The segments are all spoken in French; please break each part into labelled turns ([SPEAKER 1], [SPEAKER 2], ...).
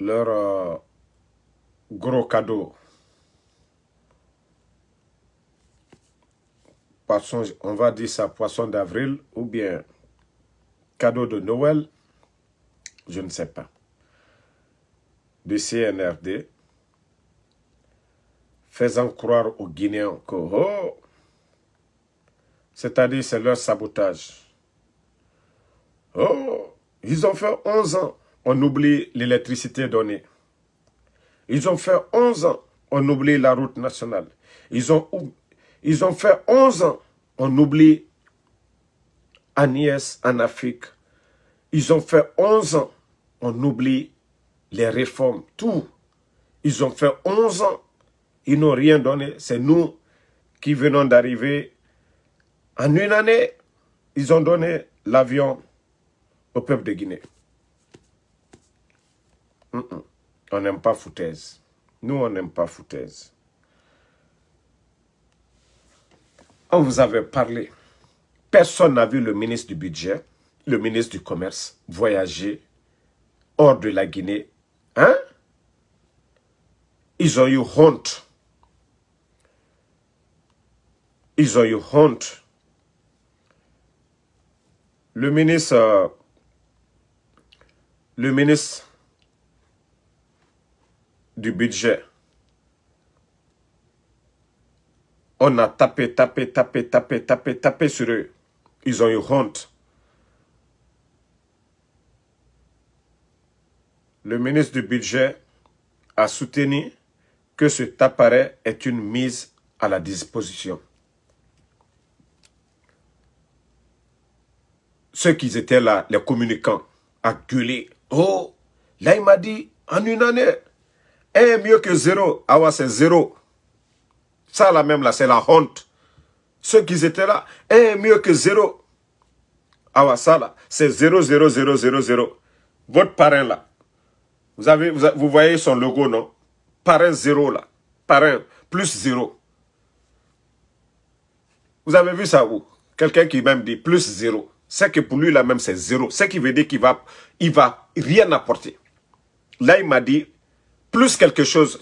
[SPEAKER 1] leur euh, gros cadeau. on va dire ça poisson d'avril ou bien cadeau de Noël, je ne sais pas, du CNRD, faisant croire aux Guinéens que, oh, c'est-à-dire c'est leur sabotage. Oh, ils ont fait 11 ans on oublie l'électricité donnée. Ils ont fait 11 ans, on oublie la route nationale. Ils ont, ils ont fait 11 ans, on oublie Agnès en Afrique. Ils ont fait 11 ans, on oublie les réformes, tout. Ils ont fait 11 ans, ils n'ont rien donné. C'est nous qui venons d'arriver. En une année, ils ont donné l'avion au peuple de Guinée. On n'aime pas foutaise. Nous, on n'aime pas foutaise. On vous avait parlé. Personne n'a vu le ministre du budget, le ministre du commerce, voyager hors de la Guinée. Hein? Ils ont eu honte. Ils ont eu honte. Le ministre, euh, le ministre du budget. On a tapé, tapé, tapé, tapé, tapé, tapé sur eux. Ils ont eu honte. Le ministre du budget a soutenu que cet appareil est une mise à la disposition. Ceux qui étaient là, les communicants, a gueulé. Oh, là il m'a dit, en une année, est eh, mieux que zéro. Ah ouais, c'est zéro. Ça là même là, c'est la honte. Ceux qui étaient là, est eh, mieux que zéro. Ah ouais, ça là, c'est zéro, zéro, zéro, zéro, zéro. Votre parrain là, vous, avez, vous, voyez son logo, non Parrain zéro là. Parrain plus zéro. Vous avez vu ça vous Quelqu'un qui même dit plus zéro. C'est que pour lui là même c'est zéro. c'est qui veut dire qu'il va, il va rien apporter. Là il m'a dit plus quelque chose,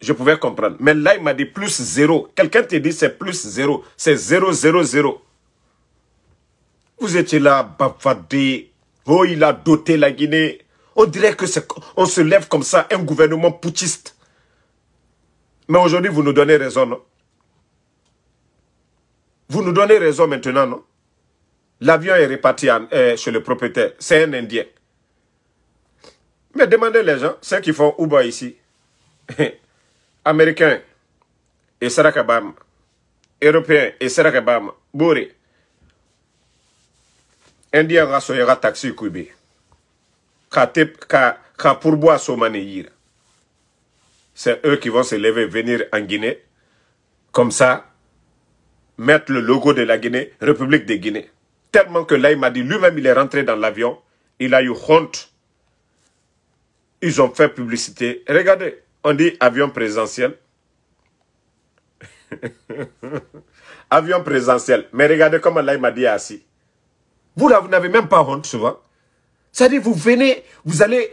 [SPEAKER 1] je pouvais comprendre. Mais là, il m'a dit plus zéro. Quelqu'un te dit c'est plus zéro. C'est zéro, zéro, zéro. Vous étiez là, bavardé. Oh, il a doté la Guinée. On dirait que on se lève comme ça, un gouvernement putschiste. Mais aujourd'hui, vous nous donnez raison, non Vous nous donnez raison maintenant, non L'avion est reparti euh, chez le propriétaire. C'est un Indien. Mais demandez les gens, ceux qui font Uber ici, Américain et Sarakabam, Bam. Européens et Sarakabam, Bourré. Indien rasoyera taxi Kouibé, ka, pour ka pourboire C'est eux qui vont se lever, venir en Guinée, comme ça, mettre le logo de la Guinée, République de Guinée. Tellement que là, il m'a dit, lui-même, il est rentré dans l'avion, il a eu honte ils ont fait publicité. Regardez, on dit avion présentiel. avion présentiel. Mais regardez comment là, il m'a dit assis. Vous là, vous n'avez même pas honte souvent. C'est-à-dire, vous venez, vous allez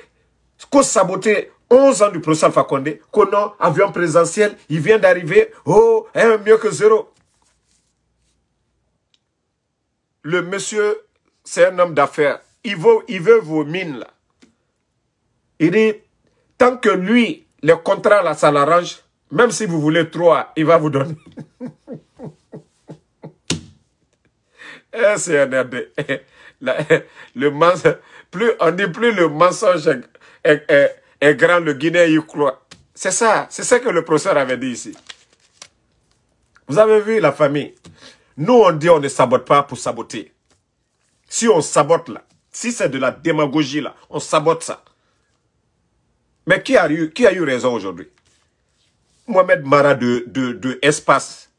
[SPEAKER 1] co-saboter 11 ans du professeur Alpha Condé. Qu'on avion présentiel, il vient d'arriver. Oh, hein, mieux que zéro. Le monsieur, c'est un homme d'affaires. Il veut, il veut vos mines là. Il dit, tant que lui, le contrat, là, ça l'arrange, même si vous voulez trois, il va vous donner. eh, le mensonge, plus on dit plus le mensonge est, grand, le Guinée, y croit. C'est ça, c'est ça que le professeur avait dit ici. Vous avez vu la famille. Nous, on dit on ne sabote pas pour saboter. Si on sabote là, si c'est de la démagogie là, on sabote ça. Mais qui a eu, qui a eu raison aujourd'hui Mohamed Mara de, de, Espace,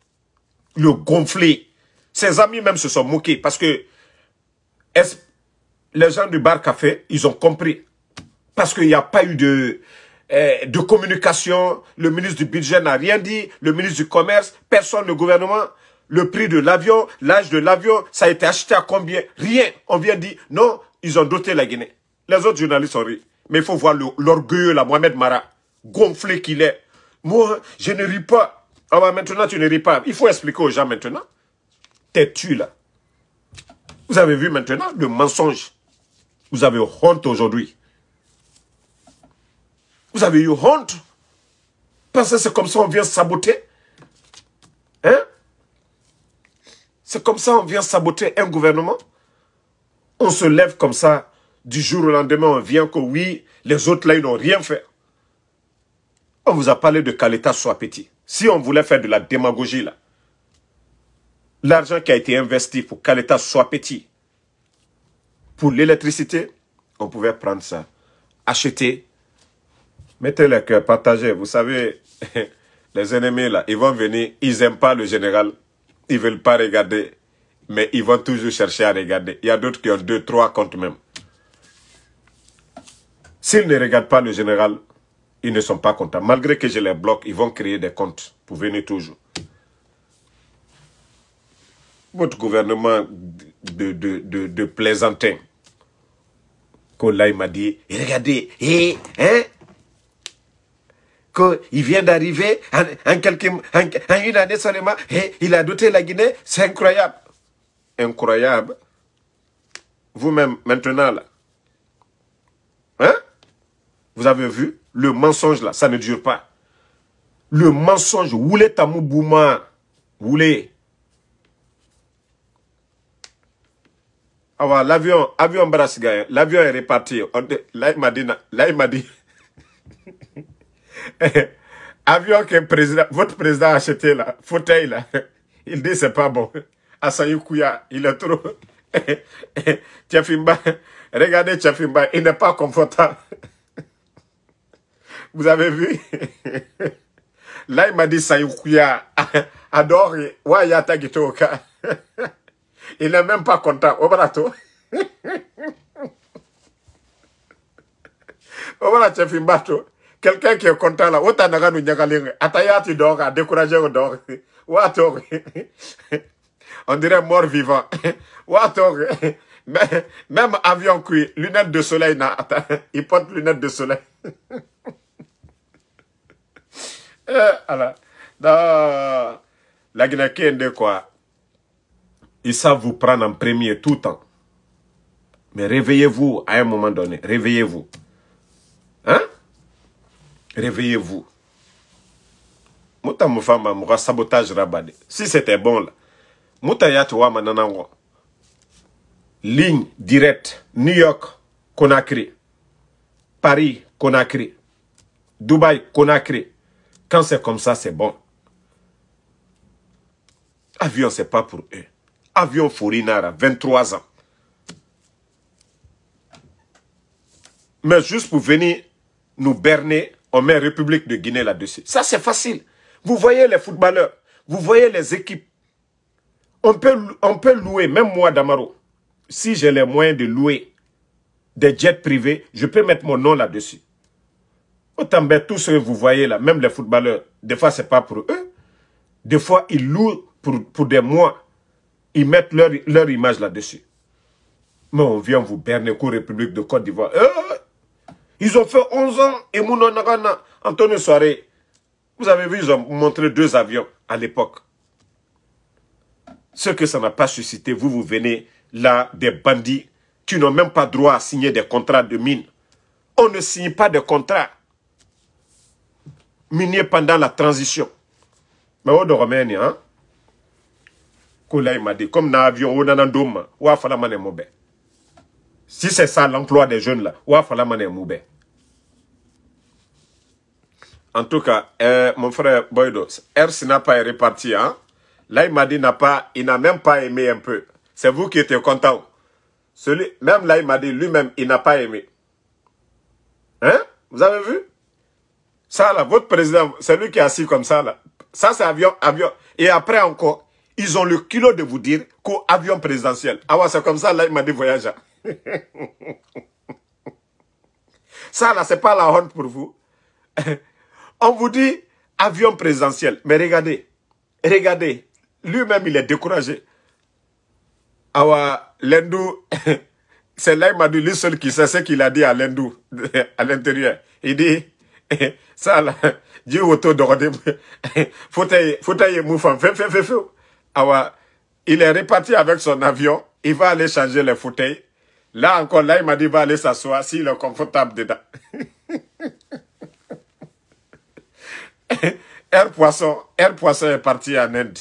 [SPEAKER 1] le gonflé. Ses amis même se sont moqués parce que les gens du bar café, ils ont compris. Parce qu'il n'y a pas eu de, euh, de communication, le ministre du budget n'a rien dit, le ministre du commerce, personne, le gouvernement, le prix de l'avion, l'âge de l'avion, ça a été acheté à combien Rien. On vient dire, non, ils ont doté la Guinée. Les autres journalistes ont ri. Mais il faut voir l'orgueilleux, la Mohamed Mara, gonflé qu'il est. Moi, je ne ris pas. Ah bah, maintenant, tu ne ris pas. Il faut expliquer aux gens maintenant. T'es-tu là Vous avez vu maintenant le mensonge. Vous avez honte aujourd'hui. Vous avez eu honte. Parce que c'est comme ça qu'on vient saboter. Hein C'est comme ça qu'on vient saboter un gouvernement. On se lève comme ça du jour au lendemain, on vient que oui, les autres là, ils n'ont rien fait. On vous a parlé de Caleta soit petit. Si on voulait faire de la démagogie là, l'argent qui a été investi pour Caleta soit petit, pour l'électricité, on pouvait prendre ça, acheter, mettez le cœur, partager. Vous savez, les ennemis là, ils vont venir, ils n'aiment pas le général, ils ne veulent pas regarder, mais ils vont toujours chercher à regarder. Il y a d'autres qui ont deux, trois comptes même. S'ils ne regardent pas le général, ils ne sont pas contents. Malgré que je les bloque, ils vont créer des comptes pour venir toujours. Votre gouvernement de, de, de, de m'a dit, eh, regardez, et, eh, hein, qu'il vient d'arriver en, quelques, en, une année seulement, eh, il a doté la Guinée, c'est incroyable. Incroyable. Vous-même, maintenant, là. Hein? Vous avez vu Le mensonge, là, ça ne dure pas. Le mensonge, voulez Tamou Bouma. Ah Alors, l'avion, avion gagne. l'avion est reparti. Là, il m'a dit, là, il m'a dit. avion que votre président a acheté, là, fauteuil, là. Il dit, c'est pas bon. Asayukuya, il est trop. Tiafimba, regardez Tiafimba, il n'est pas confortable. Vous avez vu Là, il m'a dit Sayukuya. Adore. Waya gitoka. Il n'est même pas content. Obarato. Obara Chefimbato. Quelqu'un qui est content là. Otanaga nous nyagalingue. Atayati dora. Découragé au dora. Wator. On dirait mort vivant. Mais Même avion cuit. Lunettes de soleil. Il porte lunettes de soleil. Eh, ala da la quoi ils savent vous prendre en premier tout le temps mais réveillez-vous à un moment donné réveillez-vous hein réveillez-vous sabotage si c'était bon là ligne directe New York Conakry Paris Conakry Dubaï Conakry quand c'est comme ça, c'est bon. Avion, c'est pas pour eux. Avion Fourinara, 23 ans. Mais juste pour venir nous berner, on met République de Guinée là-dessus. Ça, c'est facile. Vous voyez les footballeurs, vous voyez les équipes. On peut, on peut louer, même moi, Damaro, si j'ai les moyens de louer des jets privés, je peux mettre mon nom là-dessus. Autant ben, tous ceux que vous voyez là, même les footballeurs, des fois, ce n'est pas pour eux. Des fois, ils louent pour, des mois. Ils mettent leur, image là-dessus. Mais on vient vous berner qu'aux République de Côte d'Ivoire. Eh, eh, eh. ils ont fait 11 ans et Mounonagana, Antonio Soare. Vous avez vu, ils ont montré deux avions à l'époque. Ce que ça n'a pas suscité, vous, vous venez là, des bandits qui n'ont même pas droit à signer des contrats de mine. On ne signe pas de contrats minier pendant la transition. Mais au Roménie, hein? Koulaï m'a dit, comme dans l'avion, ou a un dôme, Si c'est ça l'emploi des jeunes là, ou à Falamane En tout cas, euh, mon frère Boydo, Ers n'a pas réparti, hein? Là, il m'a dit, n'a pas, il n'a même pas aimé un peu. C'est vous qui êtes content. Celui, même là, il m'a dit, lui-même, il n'a pas aimé. Hein? Vous avez vu? Ça, là, votre président, c'est lui qui est assis comme ça, là. Ça, c'est avion, avion. Et après encore, ils ont le kilo de vous dire avion présidentiel. Ah ouais, c'est comme ça, là, il m'a dit voyage. ça, hein. là, c'est pas la honte pour vous. On vous dit avion présidentiel. Mais regardez, regardez, lui-même, il est découragé. Ah ouais, l'Indou, c'est là, il m'a dit, lui seul qui sait ce qu'il a dit à l'Indou, à l'intérieur. Il dit, ça là autour de fauteuil fauteuil mouffant, Fais, fais, fais, il est reparti avec son avion il va aller changer les fauteuils là encore là il m'a dit il va aller s'asseoir s'il est confortable dedans Air Poisson Air Poisson est parti en Inde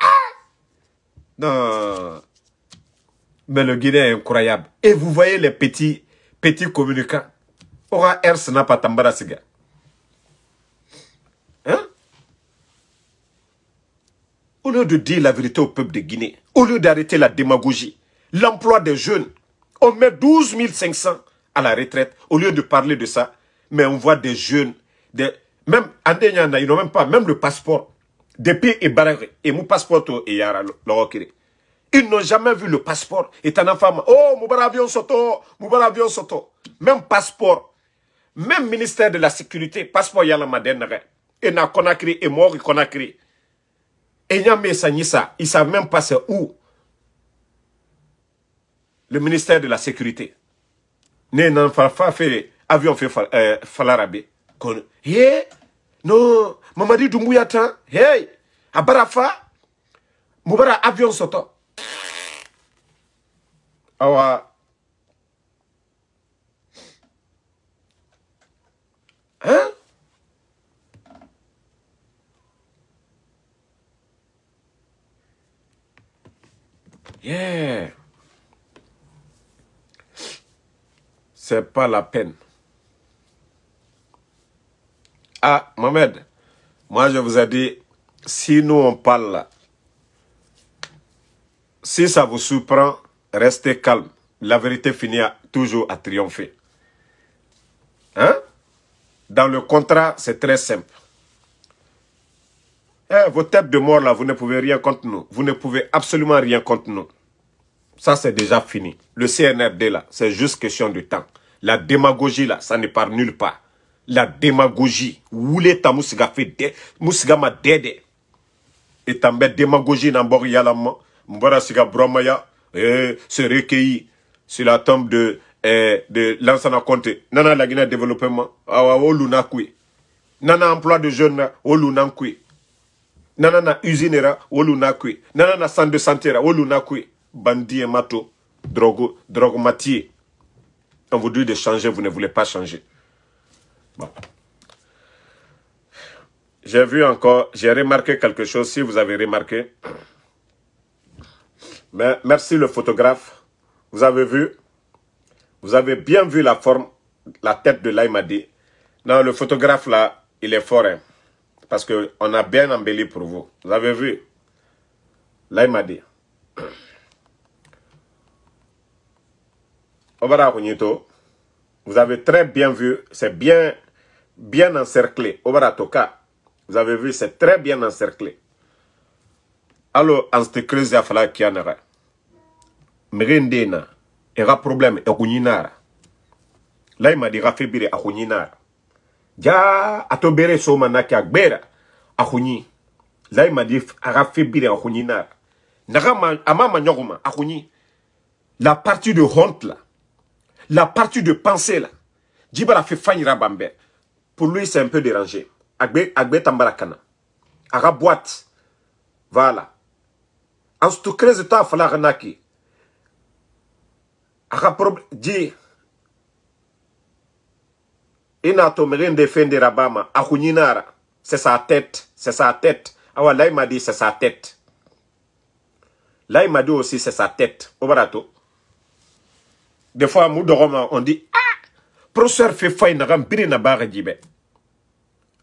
[SPEAKER 1] ah! non mais le guide est incroyable et vous voyez les petits petits communicants aura Air Snap à Au lieu de dire la vérité au peuple de Guinée, au lieu d'arrêter la démagogie, l'emploi des jeunes, on met 12 500 à la retraite. Au lieu de parler de ça, mais on voit des jeunes, des, même, passeport, ils n'ont même pas, même le passeport. Depuis et et mon passeport, et yara, Ils n'ont jamais vu le passeport. Et t'en femme, oh, mon avion soto, mon avion soto. Même passeport. Même ministère de la sécurité, passeport yala Madena. Et na Conakry, et mort Conakry. Il mis ça, ni ils ne savent même pas c'est où. Le ministère de la Sécurité. Ne n'en pas fait avion fait euh, falarabé. Kon, hé, non, Mamadi Doumbouyata. tan, hé, abarafa, moubara avion soto. Awa, hein? Yeah. C'est pas la peine. Ah, Mohamed, moi je vous ai dit, si nous on parle là, si ça vous surprend, restez calme. La vérité finit toujours à triompher. Hein? Dans le contrat, c'est très simple. Eh, vos têtes de mort là, vous ne pouvez rien contre nous. Vous ne pouvez absolument rien contre nous. Ça, c'est déjà fini. Le CNRD là, c'est juste question de temps. La démagogie là, ça ne part nulle part. La démagogie. l'état ta fait de, m'a dede. Et també démagogie n'ambor yalama. siga bromaya, eh, se recueilli sur la tombe de, eh, de Lansana Conte. Nana la Guinée développement. Awa, ah ou Nana emploi de jeunes, ou nanana usinera nanana centre de santé ra mato drogo on vous dit de changer vous ne voulez pas changer bon. j'ai vu encore j'ai remarqué quelque chose si vous avez remarqué mais merci le photographe vous avez vu vous avez bien vu la forme la tête de l'Aïmadi non le photographe là il est fort hein parce qu'on a bien embelli pour vous. Vous avez vu Là, il m'a dit. Obara vous avez très bien vu, c'est bien, bien encerclé. Obara vous avez vu, c'est très bien encerclé. Alors, en cette crise, il a fallu qu'il y en ait. il y aura problème, il a Là, il m'a dit, il y a ja atobere soma nake agbera ahunyi lai madif arafebire n'a na naga amama nyogoma ahunyi la partie de honte là la partie de pensée là jibara fe fanyira bambe pour lui c'est un peu dérangé agbe agbe Tambarakana. kana aga boîte voilà en tout cas ta fala ganaki aga problème c'est sa tête, c'est sa tête. Alors là, il m'a dit, c'est sa tête. Là, il m'a dit aussi, c'est sa tête. Obarato. Des fois, on dit, ah, professeur fait n'a pas na barre Ahani,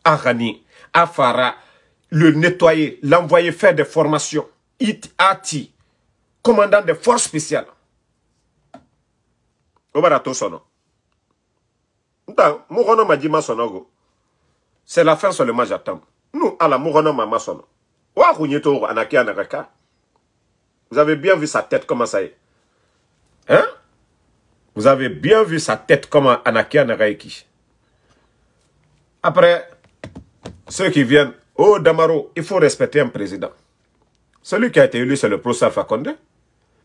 [SPEAKER 1] Akani. Afara, le nettoyer, l'envoyer faire des formations. It Ati, commandant des forces spéciales. Obarato sono c'est la fin seulement j'attends nous à la mouronoma vous avez bien vu sa tête comment ça est hein vous avez bien vu sa tête comment Anakia après ceux qui viennent oh Damaro il faut respecter un président celui qui a été élu c'est le professeur Fakonde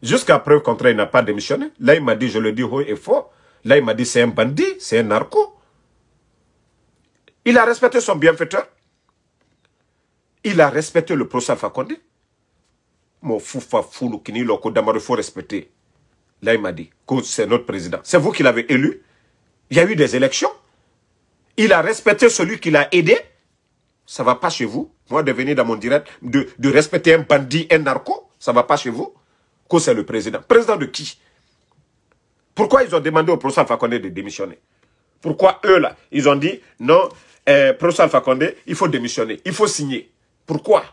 [SPEAKER 1] jusqu'à preuve contraire il n'a pas démissionné là il m'a dit je le dis haut et fort Là, il m'a dit, c'est un bandit, c'est un narco. Il a respecté son bienfaiteur. Il a respecté le procès Alpha Condé. Mon fou fou kini loko Il faut respecter. Là, il m'a dit, c'est notre président. C'est vous qui l'avez élu. Il y a eu des élections. Il a respecté celui qui l'a aidé. Ça va pas chez vous. Moi, de venir dans mon direct, de, respecter un bandit, un narco, ça va pas chez vous. Que c'est le président. Président de qui pourquoi ils ont demandé au professeur Fakonde de démissionner Pourquoi eux, là, ils ont dit, non, euh, professeur il faut démissionner, il faut signer. Pourquoi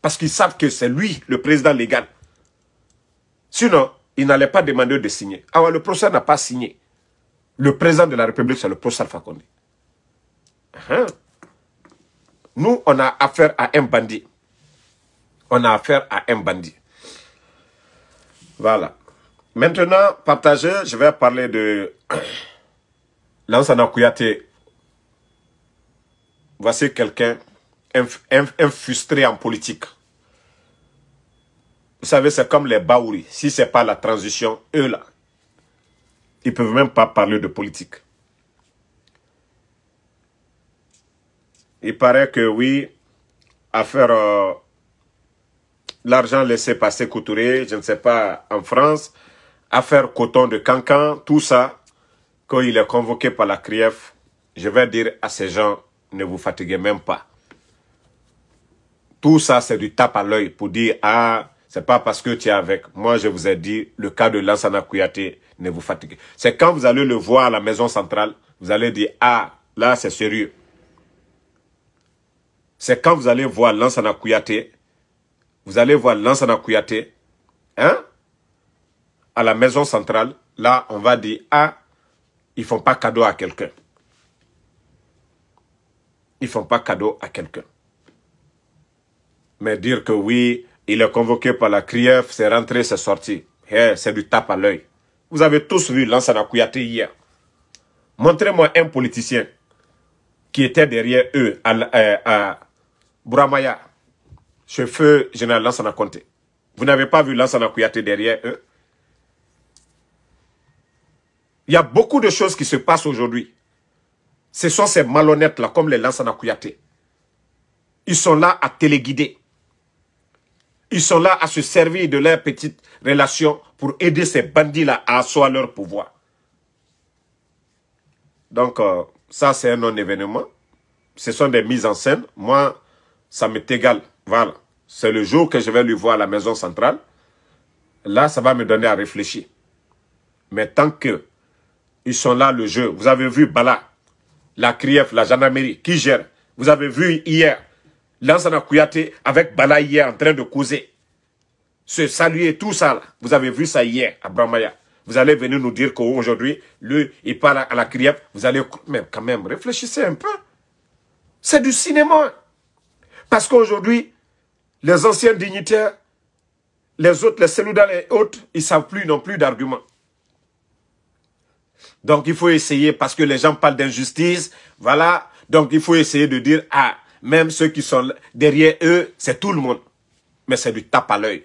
[SPEAKER 1] Parce qu'ils savent que c'est lui, le président légal. Sinon, ils n'allaient pas demander de signer. Alors, ah le professeur n'a pas signé. Le président de la République, c'est le professeur Fakonde. Uh-huh. Nous, on a affaire à un bandit. On a affaire à un bandit. Voilà. Maintenant, partageur, je vais parler de Lansana Kouyaté. Voici quelqu'un infustré en politique. Vous savez, c'est comme les Baouris. Si ce n'est pas la transition, eux là, ils ne peuvent même pas parler de politique. Il paraît que oui, à faire euh, l'argent laissé passer couturé, je ne sais pas, en France, affaire coton de Cancan, tout ça, quand il est convoqué par la CRIEF, je vais dire à ces gens, ne vous fatiguez même pas. Tout ça, c'est du tape à l'œil pour dire, ah, c'est pas parce que tu es avec. Moi, je vous ai dit, le cas de Lansana ne vous fatiguez. C'est quand vous allez le voir à la maison centrale, vous allez dire, ah, là, c'est sérieux. C'est quand vous allez voir Lansana vous allez voir Lansana hein, à la maison centrale, là, on va dire, ah, ils font pas cadeau à quelqu'un. Ils font pas cadeau à quelqu'un. Mais dire que oui, il est convoqué par la CRIEF, c'est rentré, c'est sorti. Eh, c'est du tape à l'œil. Vous avez tous vu Lansana Kouyaté hier. Montrez-moi un politicien qui était derrière eux à, euh, à, chef Buramaya, chef général Lansana Vous n'avez pas vu Lansana Kouyaté derrière eux il y a beaucoup de choses qui se passent aujourd'hui. Ce sont ces malhonnêtes-là, comme les Lansana Ils sont là à téléguider. Ils sont là à se servir de leurs petites relations pour aider ces bandits-là à asseoir leur pouvoir. Donc, euh, ça, c'est un non-événement. Ce sont des mises en scène. Moi, ça m'est égal. Voilà. C'est le jour que je vais lui voir à la maison centrale. Là, ça va me donner à réfléchir. Mais tant que ils sont là le jeu. Vous avez vu Bala, la CRIEF, la gendarmerie, qui gère. Vous avez vu hier, Lansana Kouyaté avec Bala hier en train de causer. Se saluer, tout ça Vous avez vu ça hier à Bramaya. Vous allez venir nous dire qu'aujourd'hui, lui, il parle à la CRIEF. Vous allez même, quand même, réfléchissez un peu. C'est du cinéma. Parce qu'aujourd'hui, les anciens dignitaires, les autres, les cellules et autres, ils ne savent plus, ils n'ont plus d'arguments. Donc il faut essayer, parce que les gens parlent d'injustice, voilà. Donc il faut essayer de dire, ah, même ceux qui sont derrière eux, c'est tout le monde. Mais c'est du tape à l'œil.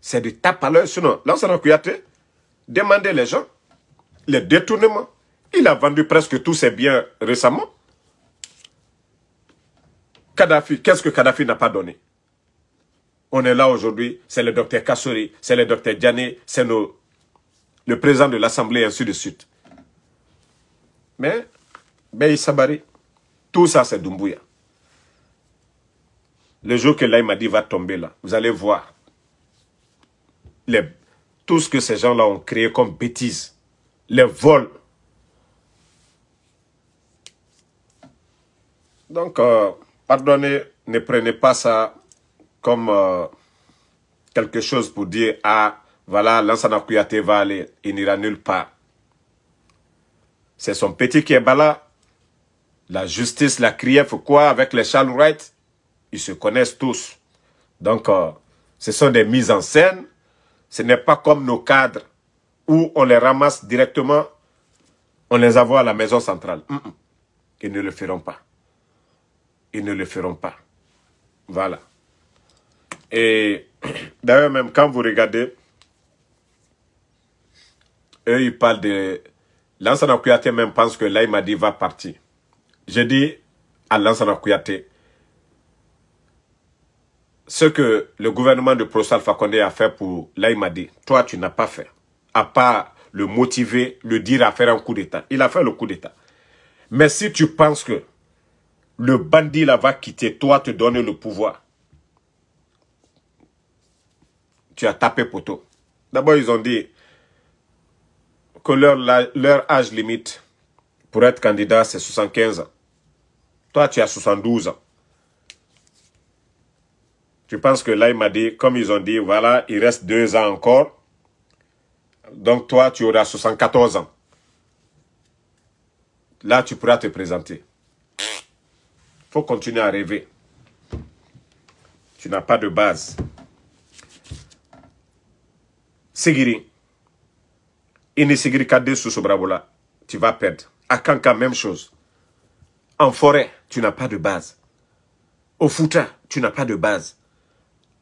[SPEAKER 1] C'est du tape à l'œil. Sinon, l'ancien Kouyaté, demandez les gens, les détournements. Il a vendu presque tous ses biens récemment. Kadhafi, qu'est-ce que Kadhafi n'a pas donné On est là aujourd'hui, c'est le docteur Kassouri, c'est le docteur Djani, c'est nos le président de l'Assemblée, et ainsi de suite. Mais, Bey Sabari, tout ça, c'est Dumbuya. Le jour que Laïmadi va tomber là, vous allez voir les, tout ce que ces gens-là ont créé comme bêtises, les vols. Donc, euh, pardonnez, ne prenez pas ça comme euh, quelque chose pour dire ah, « à voilà, Lansana Kouyate va aller. Il n'ira nulle part. C'est son petit qui est bala. La justice, la CRIEF, quoi, avec les Charles Wright, ils se connaissent tous. Donc, euh, ce sont des mises en scène. Ce n'est pas comme nos cadres où on les ramasse directement, on les envoie à la maison centrale. Mm, mm. Ils ne le feront pas. Ils ne le feront pas. Voilà. Et d'ailleurs, même quand vous regardez eux, ils parlent de... Lansana Kouyaté même pense que là, va partir. J'ai dit à Lansana Kouyaté, ce que le gouvernement de Prosal Fakonde a fait pour Laïmadi, toi, tu n'as pas fait. À part le motiver, le dire à faire un coup d'État. Il a fait le coup d'État. Mais si tu penses que le bandit là va quitter, toi, te donner le pouvoir, tu as tapé poteau. D'abord, ils ont dit, que leur, âge limite pour être candidat, c'est 75 ans. Toi, tu as 72 ans. Tu penses que là, il m'a dit, comme ils ont dit, voilà, il reste deux ans encore. Donc, toi, tu auras 74 ans. Là, tu pourras te présenter. Il faut continuer à rêver. Tu n'as pas de base. Sigiri bravo là, tu vas perdre. À Kanka, même chose. En forêt, tu n'as pas de base. Au Fouta, tu n'as pas de base.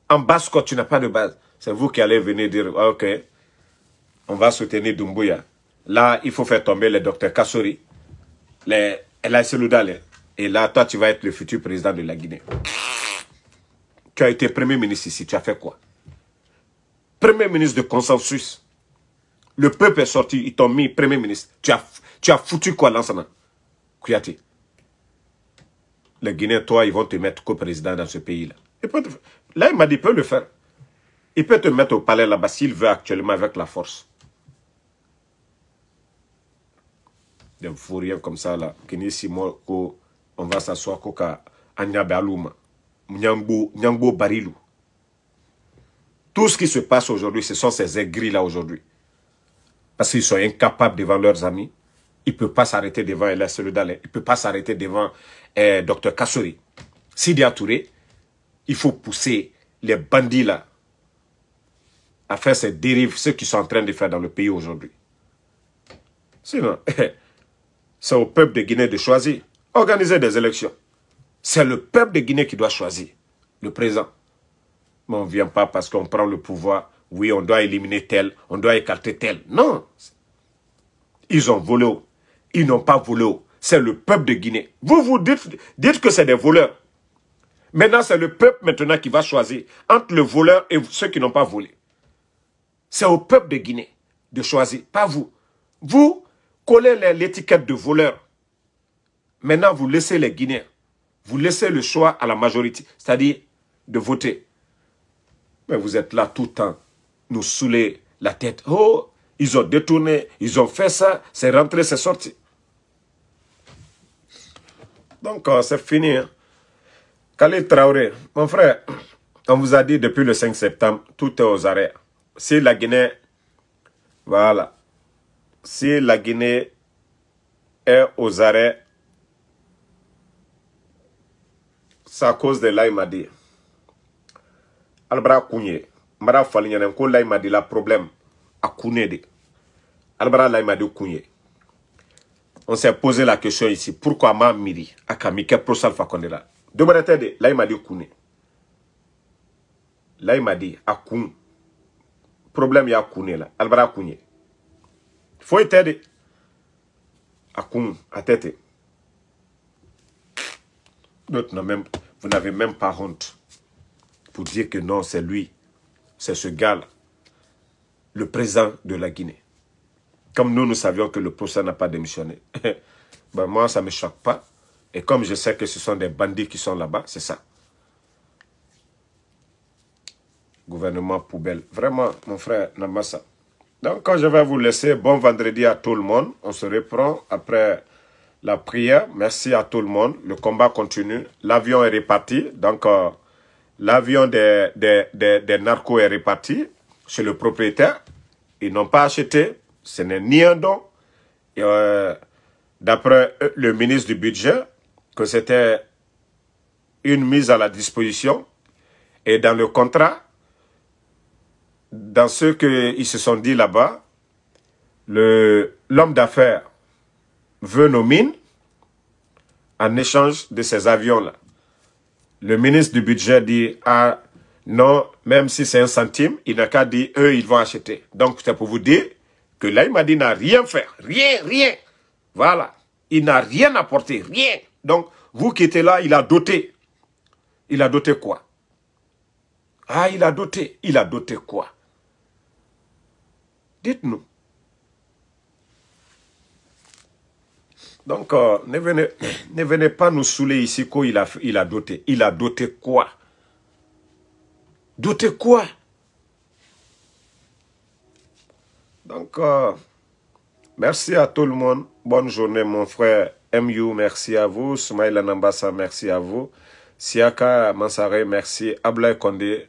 [SPEAKER 1] En basse-côte, tu n'as pas de base. C'est vous qui allez venir dire, ah, ok, on va soutenir Dumbuya. Là, il faut faire tomber le docteur Kassori, les Et là, toi, tu vas être le futur président de la Guinée. Tu as été premier ministre ici, tu as fait quoi Premier ministre de consensus. Le peuple est sorti, ils t'ont mis Premier ministre. Tu as, tu as foutu quoi, Lansana Les Guinéens, toi, ils vont te mettre co-président dans ce pays-là. Là, il m'a dit, peut le faire. Il peut te mettre au palais là-bas s'il veut actuellement avec la force. Des fourriers comme ça, là. on va s'asseoir koka Anyabalouma. Nyangbo Barilou. Tout ce qui se passe aujourd'hui, ce sont ces aigris-là aujourd'hui parce qu'ils sont incapables devant leurs amis. Ils ne peuvent pas s'arrêter devant Ella Dalé. Ils ne peuvent pas s'arrêter devant eh, Dr Kassori. Sidi Touré, il faut pousser les bandits là à faire ces dérives, ce qu'ils sont en train de faire dans le pays aujourd'hui. Sinon, c'est au peuple de Guinée de choisir. Organiser des élections. C'est le peuple de Guinée qui doit choisir le présent. Mais on ne vient pas parce qu'on prend le pouvoir oui, on doit éliminer tel, on doit écarter tel. Non. Ils ont volé. Ils n'ont pas volé. C'est le peuple de Guinée. Vous vous dites, que c'est des voleurs. Maintenant, c'est le peuple maintenant qui va choisir entre le voleur et ceux qui n'ont pas volé. C'est au peuple de Guinée de choisir, pas vous. Vous collez l'étiquette de voleur. Maintenant, vous laissez les Guinéens. Vous laissez le choix à la majorité, c'est-à-dire de voter. Mais vous êtes là tout le temps nous saouler la tête. Oh, ils ont détourné, ils ont fait ça, c'est rentré, c'est sorti. Donc, euh, c'est fini. Hein? Traoré, mon frère, on vous a dit depuis le 5 septembre, tout est aux arrêts. Si la Guinée, voilà, si la Guinée est aux arrêts, c'est à cause de dit. Albra Kounier n bara fali ɲɛna ko la problème a kunne de alibara layimadi kun ye on s'est posé la question ici pourquoi m'a miri a ka mi kɛ prosal fakonde la dɔ wɛrɛ tɛ de di kunne di a kun problème y'a kunne la alibara kun ye foyi tɛ de a kun a tɛ même vous n'avez même pas honte pour dire que non, c'est lui c'est ce gars-là, le président de la Guinée. Comme nous, nous savions que le procès n'a pas démissionné. Ben, moi, ça ne me choque pas. Et comme je sais que ce sont des bandits qui sont là-bas, c'est ça. Gouvernement poubelle. Vraiment, mon frère Namassa. Donc, quand je vais vous laisser, bon vendredi à tout le monde. On se reprend après la prière. Merci à tout le monde. Le combat continue. L'avion est reparti. Donc, euh, L'avion des, narcos est réparti chez le propriétaire. Ils n'ont pas acheté. Ce n'est ni un don. Euh, d'après euh, le ministre du Budget, que c'était une mise à la disposition. Et dans le contrat, dans ce qu'ils se sont dit là-bas, l'homme d'affaires veut nos mines en échange de ces avions-là. Le ministre du budget dit, ah non, même si c'est un centime, il n'a qu'à dire, eux, ils vont acheter. Donc, c'est pour vous dire que là, il m'a il n'a rien fait. Rien, rien. Voilà. Il n'a rien apporté. Rien. Donc, vous qui étiez là, il a doté. Il a doté quoi Ah, il a doté. Il a doté quoi Dites-nous. Donc, euh, ne, venez, ne venez pas nous saouler ici qu'il a, il a doté. Il a doté quoi Doté quoi Donc, euh, merci à tout le monde. Bonne journée, mon frère. MU, merci à vous. Smaïla Nambassa, merci à vous. Siaka Mansare, merci. Ablai Kondé,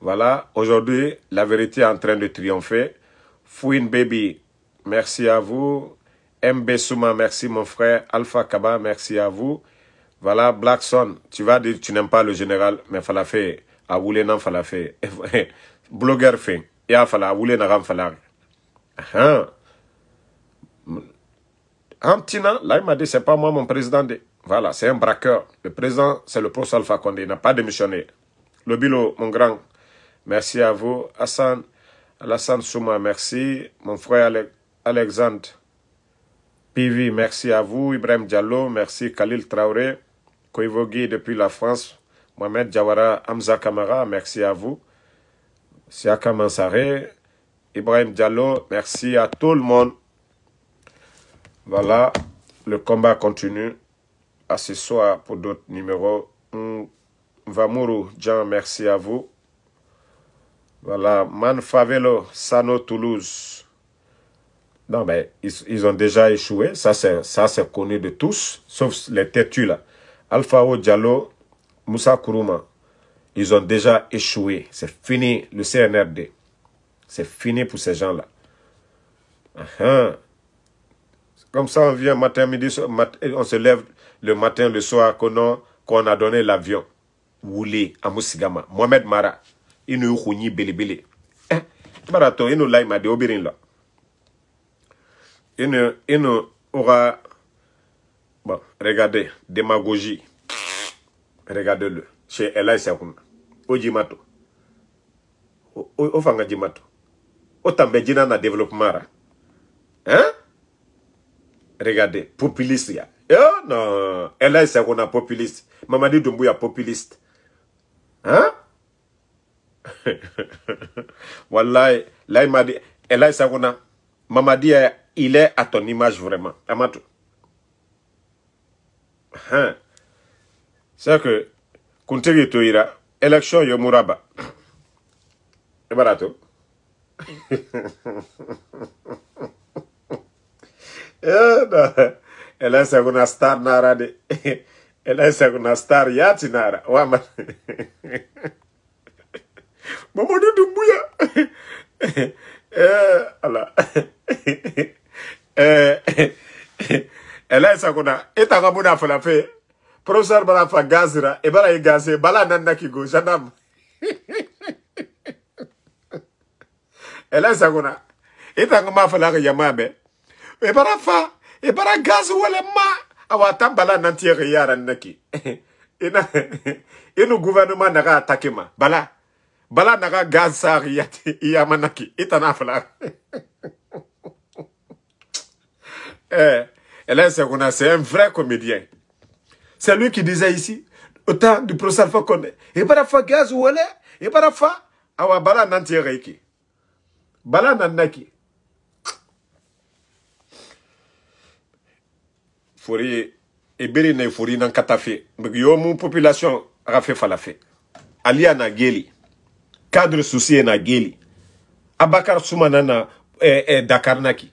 [SPEAKER 1] voilà. Aujourd'hui, la vérité est en train de triompher. Fouine Baby, merci à vous. MB Souma, merci mon frère. Alpha Kaba, merci à vous. Voilà, Blackson, tu vas dire tu n'aimes pas le général, mais fala fait. A voulu fala fait. Blogueur fait. Ya fala, a Un fala. Antina, là il m'a dit, c'est pas moi mon président. De... Voilà, c'est un braqueur. Le président, c'est le professeur Alpha Condé. Il n'a pas démissionné. Le bilo, mon grand, merci à vous. Hassan, Alassane Souma, merci. Mon frère Alexandre, Pivi, merci à vous. Ibrahim Diallo, merci. Khalil Traoré, Koivogui depuis la France. Mohamed Jawara, Hamza Kamara, merci à vous. Siaka Mansaré, Ibrahim Diallo, merci à tout le monde. Voilà, le combat continue. À ce soir pour d'autres numéros. Vamourou, Jean, merci à vous. Voilà, Manfavelo, Sano Toulouse. Non, mais ils, ils ont déjà échoué. Ça, c'est, ça, c'est connu de tous, sauf les têtus, là. Alphao Diallo, Moussa Kourouma, ils ont déjà échoué. C'est fini, le CNRD. C'est fini pour ces gens-là. Uh Comme ça, on vient matin, midi, on se lève le matin, le soir, qu'on a, donné l'avion. à Amoussigama, Mohamed Mara, dit, Belebele. nous Obirin, là il ne, aura... Bon, regardez, démagogie. Regardez-le. Chez Ella Sakouna. Ojimato. Ofanga Jimato. Otambe Jina na développement. Hein? hein? Regardez, populiste. Ya. Oh non, Ella a populiste. Mamadi a populiste. Hein? voilà là il m'a dit, a il est à ton image vraiment. Amato. Hein. C'est que, Kuntegi Toira, élection Yomuraba. Et barato. Eh, ela saguna star nara de elle ela saguna star yati nara wama mamadou dumbuya eh ala Eh, ela sakona eta ka bona fala fe professeur bala fa gazira e bala e, e gaze bala go janam ela gona eta ka ma fala ka yamabe e bara e bara gaz walema. ma awa tambala nanti yara naki ina inu gouvernement naga attaqué ma bala bala naga gaz sa riyati yamanaki eta na fala eh, c'est un vrai comédien. C'est lui qui disait ici, autant du professeur Alpha Condé, « pas de gaz ou elle Et barafa a ah bala pas Bala nanaki. Fouri, ebiri ne fouri nan katafe. Yo mou population rafé falafé. Alia geli. Cadre souci na geli. Abakar soumanana Dakarnaki. Eh, eh, Dakar naki.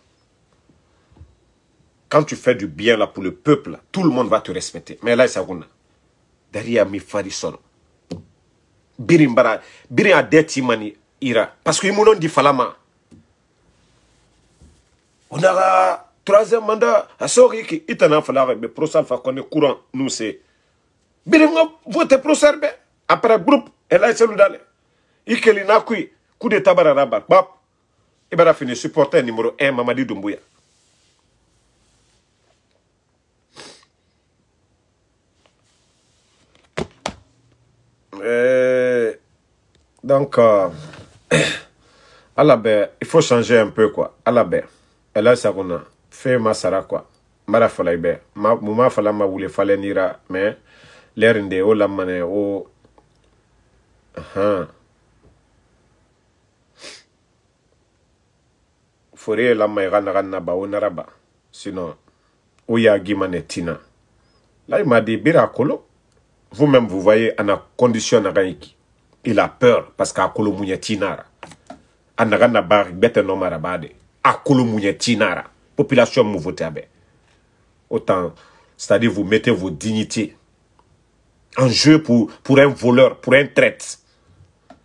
[SPEAKER 1] Quand tu fais du bien là pour le peuple, tout le monde va te respecter. Mais là, ça Derrière mi farisono. Birin bara, birin adeti ira. Parce que mon dit falama. On a troisième mandat. a ah, qui itana falava, mais prosal qu'on est courant, nous c'est. Birin vote prosal, après groupe, elle a c'est d'aller. Ikelina nakui, coup de tabararabar, bap. Et bien, fini supporter numéro 1, Mamadi Doumbouya. Euh, donc, euh, il faut changer un peu, quoi. Alabé, elle a sa fait ma sara, quoi. Mara falai ma muma fala ma wule falen nira mais l'air de o oh, lamane o oh. ahan fori ye lama i na naga naba ou naraba Sinon, o y'a gimane tina. là il ma di bira kolo vous-même vous voyez a condition naga il a peur parce qu'à kolomunya tinara anaga na bari bete no marabade à kolomunya tinara population mouvotabe autant c'est-à-dire vous mettez vos dignités en jeu pour pour un voleur pour un traite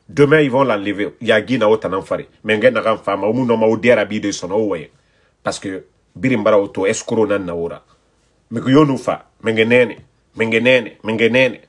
[SPEAKER 1] demain ils vont l'enlever yagi na otana Mais menge na kan fama mu no ma odera bi de sono parce que birimbara auto escrow nan na ora mais que yo nous fa menge pas. mengenene mengenene